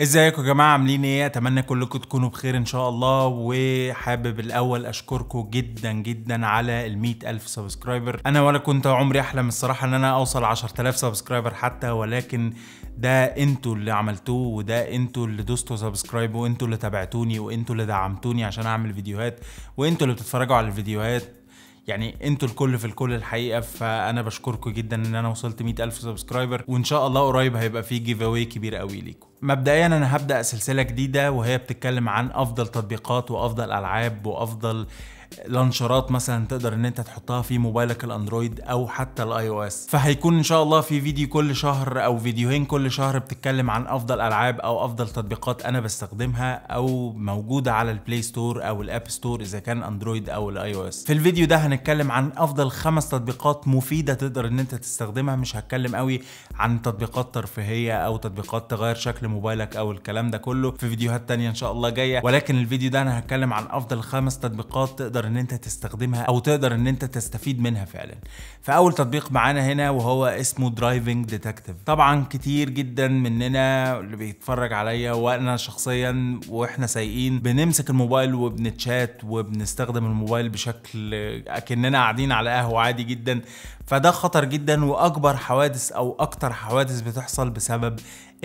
ازيكم يا جماعه عاملين ايه اتمنى كلكم تكونوا بخير ان شاء الله وحابب الاول اشكركم جدا جدا على ال الف سبسكرايبر انا ولا كنت عمري احلم الصراحه ان انا اوصل 10000 سبسكرايبر حتى ولكن ده انتوا اللي عملتوه وده انتوا اللي دوستوا سبسكرايب وانتوا اللي تابعتوني وانتوا اللي دعمتوني عشان اعمل فيديوهات وانتوا اللي بتتفرجوا على الفيديوهات يعني انتوا الكل في الكل الحقيقه فانا بشكركم جدا ان انا وصلت 100000 سبسكرايبر وان شاء الله قريب هيبقى في جيف اواي كبير قوي ليكم مبدئيا انا هبدا سلسله جديده وهي بتتكلم عن افضل تطبيقات وافضل العاب وافضل لانشرات مثلا تقدر ان انت تحطها في موبايلك الاندرويد او حتى الاي او اس فهيكون ان شاء الله في فيديو كل شهر او فيديوهين كل شهر بتتكلم عن افضل العاب او افضل تطبيقات انا بستخدمها او موجوده على البلاي ستور او الاب ستور اذا كان اندرويد او الاي او اس في الفيديو ده هنتكلم عن افضل خمس تطبيقات مفيده تقدر ان انت تستخدمها مش هتكلم قوي عن تطبيقات ترفيهيه او تطبيقات تغير شكل موبايلك او الكلام ده كله في فيديوهات تانية ان شاء الله جايه ولكن الفيديو ده انا هتكلم عن افضل خمس تطبيقات تقدر تقدر ان انت تستخدمها او تقدر ان انت تستفيد منها فعلا فاول تطبيق معانا هنا وهو اسمه درايفنج ديتكتيف طبعا كتير جدا مننا اللي بيتفرج عليا وانا شخصيا واحنا سايقين بنمسك الموبايل وبنتشات وبنستخدم الموبايل بشكل اكننا قاعدين على قهوه عادي جدا فده خطر جدا واكبر حوادث او اكتر حوادث بتحصل بسبب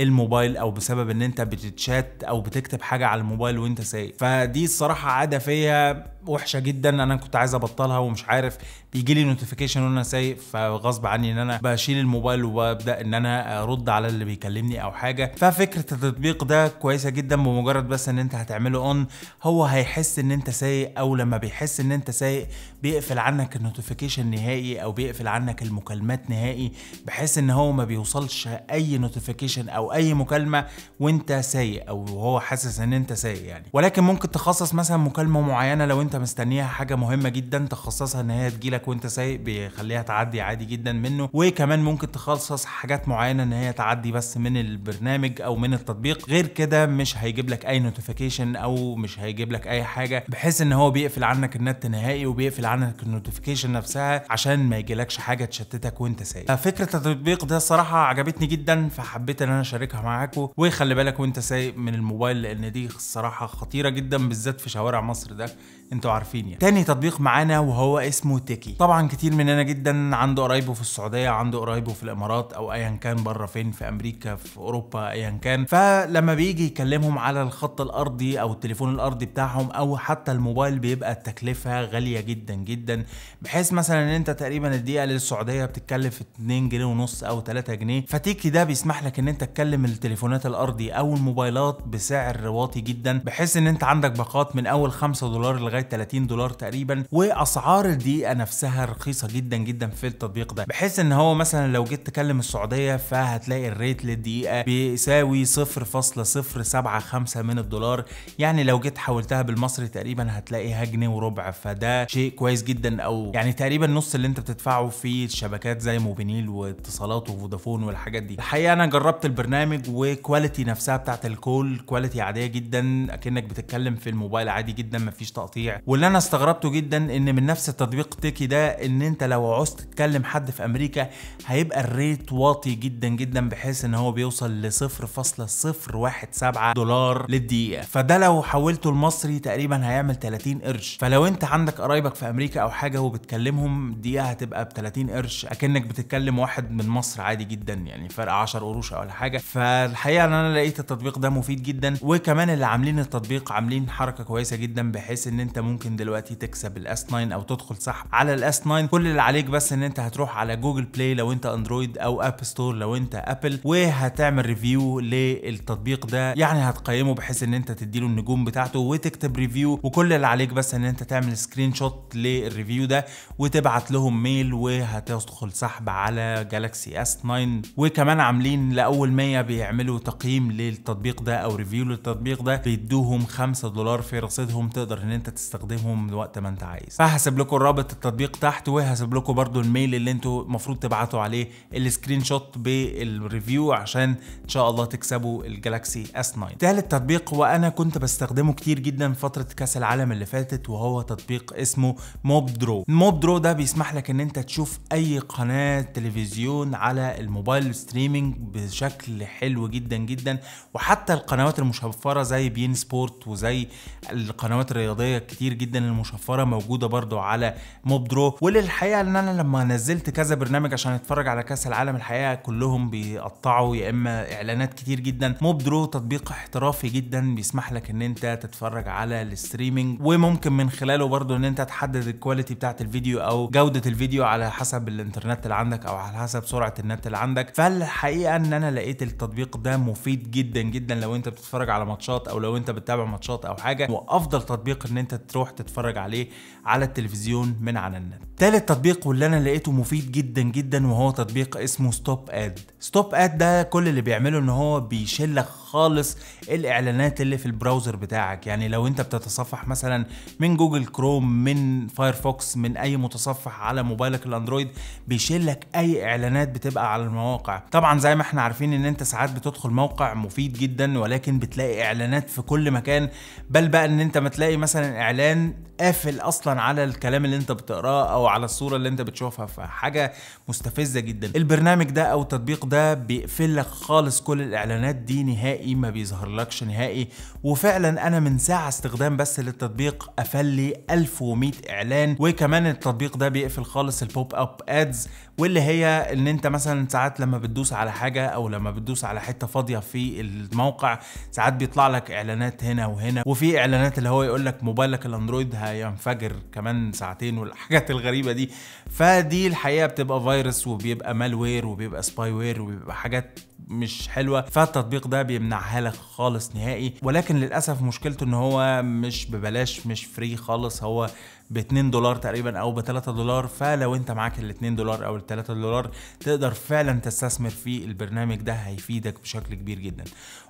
الموبايل او بسبب ان انت بتتشات او بتكتب حاجه على الموبايل وانت سايق فدي الصراحه عاده فيا وحشه جدا انا كنت عايز ابطلها ومش عارف بيجي لي نوتيفيكيشن وانا سايق فغصب عني ان انا بشيل الموبايل وببدا ان انا ارد على اللي بيكلمني او حاجه ففكره التطبيق ده كويسه جدا بمجرد بس ان انت هتعمله اون هو هيحس ان انت سايق او لما بيحس ان انت سايق بيقفل عنك النوتيفيكيشن نهائي او بيقفل عنك المكالمات نهائي بحيث ان هو ما بيوصلش اي نوتيفيكيشن او او اي مكالمه وانت سايق او هو حاسس ان انت سايق يعني ولكن ممكن تخصص مثلا مكالمه معينه لو انت مستنيها حاجه مهمه جدا تخصصها ان هي تجيلك وانت سايق بيخليها تعدي عادي جدا منه وكمان ممكن تخصص حاجات معينه ان هي تعدي بس من البرنامج او من التطبيق غير كده مش هيجيب لك اي نوتيفيكيشن او مش هيجيب لك اي حاجه بحيث ان هو بيقفل عنك النت نهائي وبيقفل عنك النوتيفيكيشن نفسها عشان ما يجيلكش حاجه تشتتك وانت سايق ففكره التطبيق ده الصراحه عجبتني جدا فحبيت ان انا اشاركها معاكم وخلي بالك وانت سايق من الموبايل لان دي الصراحه خطيره جدا بالذات في شوارع مصر ده انتوا عارفين يعني تاني تطبيق معانا وهو اسمه تيكي طبعا كتير مننا جدا عنده قرايبه في السعوديه عنده قرايبه في الامارات او ايا كان بره فين في امريكا في اوروبا ايا كان فلما بيجي يكلمهم على الخط الارضي او التليفون الارضي بتاعهم او حتى الموبايل بيبقى التكلفه غاليه جدا جدا بحيث مثلا ان انت تقريبا الدقيقه للسعوديه بتتكلف 2 جنيه ونص او 3 جنيه فتيكي ده بيسمح لك ان انت بتتكلم التليفونات الارضي او الموبايلات بسعر واطي جدا بحيث ان انت عندك باقات من اول 5 دولار لغايه 30 دولار تقريبا واسعار الدقيقه نفسها رخيصه جدا جدا في التطبيق ده بحيث ان هو مثلا لو جيت تكلم السعوديه فهتلاقي الريت للدقيقه بيساوي 0.075 من الدولار يعني لو جيت حولتها بالمصري تقريبا هتلاقيها جنيه وربع فده شيء كويس جدا او يعني تقريبا نص اللي انت بتدفعه في الشبكات زي موبينيل واتصالات وفودافون والحاجات دي الحقيقه انا جربت البرنامج البرنامج وكواليتي نفسها بتاعت الكول كواليتي عاديه جدا اكنك بتتكلم في الموبايل عادي جدا مفيش تقطيع واللي انا استغربته جدا ان من نفس التطبيق تيكي ده ان انت لو عوزت تتكلم حد في امريكا هيبقى الريت واطي جدا جدا بحيث ان هو بيوصل ل 0.017 دولار للدقيقه فده لو حولته لمصري تقريبا هيعمل 30 قرش فلو انت عندك قرايبك في امريكا او حاجه وبتكلمهم دقيقه هتبقى ب 30 قرش اكنك بتتكلم واحد من مصر عادي جدا يعني فرق 10 قروش ولا حاجه فالحقيقه انا لقيت التطبيق ده مفيد جدا وكمان اللي عاملين التطبيق عاملين حركه كويسه جدا بحيث ان انت ممكن دلوقتي تكسب الاس 9 او تدخل سحب على الاس 9 كل اللي عليك بس ان انت هتروح على جوجل بلاي لو انت اندرويد او اب ستور لو انت ابل وهتعمل ريفيو للتطبيق ده يعني هتقيمه بحيث ان انت تديله النجوم بتاعته وتكتب ريفيو وكل اللي عليك بس ان انت تعمل سكرين شوت للريفيو ده وتبعت لهم ميل وهتدخل سحب على جالاكسي اس 9 وكمان عاملين لاول ما 100 بيعملوا تقييم للتطبيق ده او ريفيو للتطبيق ده بيدوهم 5 دولار في رصيدهم تقدر ان انت تستخدمهم وقت ما انت عايز فهسيب لكم رابط التطبيق تحت وهسيب لكم برده الميل اللي انتوا المفروض تبعتوا عليه السكرين شوت بالريفيو عشان ان شاء الله تكسبوا الجلاكسي اس 9 تالت تطبيق وانا كنت بستخدمه كتير جدا في فتره كاس العالم اللي فاتت وهو تطبيق اسمه موب درو موب درو ده بيسمح لك ان انت تشوف اي قناه تلفزيون على الموبايل ستريمينج بشكل بشكل حلو جدا جدا وحتى القنوات المشفره زي بين سبورت وزي القنوات الرياضيه كتير جدا المشفره موجوده برضو على موبدرو وللحقيقه ان انا لما نزلت كذا برنامج عشان اتفرج على كاس العالم الحقيقه كلهم بيقطعوا يا اما اعلانات كتير جدا موبدرو تطبيق احترافي جدا بيسمح لك ان انت تتفرج على الستريمينج وممكن من خلاله برضو ان انت تحدد الكواليتي بتاعه الفيديو او جوده الفيديو على حسب الانترنت اللي عندك او على حسب سرعه النت اللي عندك فالحقيقه ان انا لقيت التطبيق ده مفيد جدا جدا لو انت بتتفرج على ماتشات او لو انت بتتابع ماتشات او حاجه وافضل تطبيق ان انت تروح تتفرج عليه على التلفزيون من على النت تالت تطبيق واللي انا لقيته مفيد جدا جدا وهو تطبيق اسمه ستوب اد ستوب اد ده كل اللي بيعمله ان هو بيشيل لك خالص الاعلانات اللي في البراوزر بتاعك يعني لو انت بتتصفح مثلا من جوجل كروم من فايرفوكس من اي متصفح على موبايلك الاندرويد بيشيل لك اي اعلانات بتبقى على المواقع طبعا زي ما احنا عارفين ان انت ساعات بتدخل موقع مفيد جدا ولكن بتلاقي اعلانات في كل مكان بل بقى ان انت ما تلاقي مثلا اعلان قافل اصلا على الكلام اللي انت بتقراه او على الصوره اللي انت بتشوفها فحاجه مستفزه جدا البرنامج ده او التطبيق ده بيقفل لك خالص كل الاعلانات دي نهائي نهائي ما بيظهرلكش نهائي وفعلا انا من ساعه استخدام بس للتطبيق قفل لي 1100 اعلان وكمان التطبيق ده بيقفل خالص البوب اب ادز واللي هي ان انت مثلا ساعات لما بتدوس على حاجه او لما بتدوس على حته فاضيه في الموقع ساعات بيطلع لك اعلانات هنا وهنا وفي اعلانات اللي هو يقول لك موبايلك الاندرويد هينفجر كمان ساعتين والحاجات الغريبه دي فدي الحقيقه بتبقى فيروس وبيبقى مالوير وبيبقى سباي وير وبيبقى حاجات مش حلوه فالتطبيق ده بيمنع يمنعها لك خالص نهائي ولكن للاسف مشكلته ان هو مش ببلاش مش فري خالص هو ب 2 دولار تقريبا او ب 3 دولار فلو انت معاك ال 2 دولار او ال 3 دولار تقدر فعلا تستثمر في البرنامج ده هيفيدك بشكل كبير جدا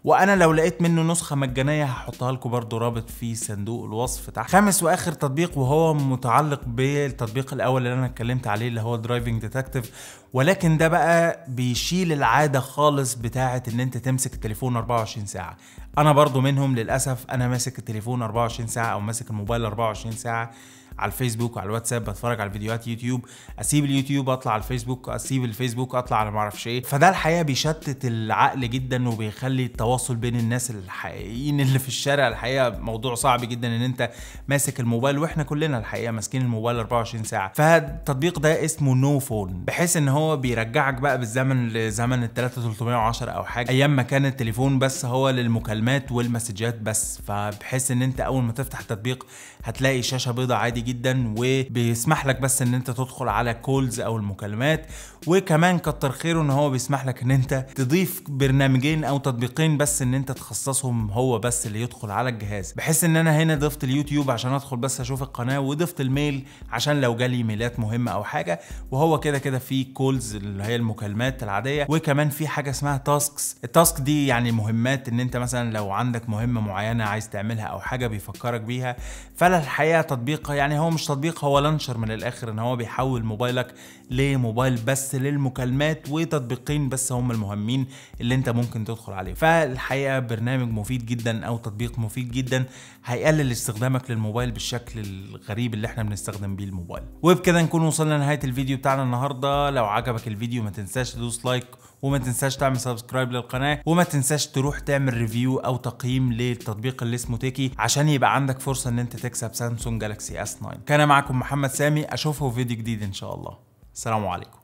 وانا لو لقيت منه نسخه مجانيه هحطها لكم برده رابط في صندوق الوصف تحت خامس واخر تطبيق وهو متعلق بالتطبيق الاول اللي انا اتكلمت عليه اللي هو درايفنج ديتكتيف ولكن ده بقى بيشيل العاده خالص بتاعه ان انت تمسك التليفون 24 ساعه انا برضو منهم للاسف انا ماسك التليفون 24 ساعه او ماسك الموبايل 24 ساعه على الفيسبوك وعلى الواتساب بتفرج على فيديوهات يوتيوب اسيب اليوتيوب اطلع على الفيسبوك اسيب الفيسبوك اطلع على معرفش ايه فده الحقيقه بيشتت العقل جدا وبيخلي التواصل بين الناس الحقيقيين اللي في الشارع الحقيقه موضوع صعب جدا ان انت ماسك الموبايل واحنا كلنا الحقيقه ماسكين الموبايل 24 ساعه فالتطبيق ده اسمه نو فون بحيث ان هو بيرجعك بقى بالزمن لزمن ال 3310 او حاجه ايام ما كان التليفون بس هو للمكالمات والمسجات بس فبحيث ان انت اول ما تفتح التطبيق هتلاقي شاشه بيضاء عادي جدا وبيسمح لك بس ان انت تدخل على كولز او المكالمات وكمان كتر خيره ان هو بيسمح لك ان انت تضيف برنامجين او تطبيقين بس ان انت تخصصهم هو بس اللي يدخل على الجهاز بحيث ان انا هنا ضفت اليوتيوب عشان ادخل بس اشوف القناه وضفت الميل عشان لو جالي ميلات مهمه او حاجه وهو كده كده في كولز اللي هي المكالمات العاديه وكمان في حاجه اسمها تاسكس التاسك دي يعني مهمات ان انت مثلا لو عندك مهمه معينه عايز تعملها او حاجه بيفكرك بيها فلا الحقيقه تطبيق يعني هو مش تطبيق هو لانشر من الاخر ان هو بيحول موبايلك لموبايل بس للمكالمات وتطبيقين بس هم المهمين اللي انت ممكن تدخل عليه فالحقيقه برنامج مفيد جدا او تطبيق مفيد جدا هيقلل استخدامك للموبايل بالشكل الغريب اللي احنا بنستخدم بيه الموبايل وبكده نكون وصلنا لنهايه الفيديو بتاعنا النهارده لو عجبك الفيديو ما تنساش تدوس لايك وما تنساش تعمل سبسكرايب للقناه وما تنساش تروح تعمل ريفيو او تقييم للتطبيق اللي اسمه تيكي عشان يبقى عندك فرصه ان انت تكسب سامسونج جالكسي اس 9 كان معكم محمد سامي اشوفه في فيديو جديد ان شاء الله السلام عليكم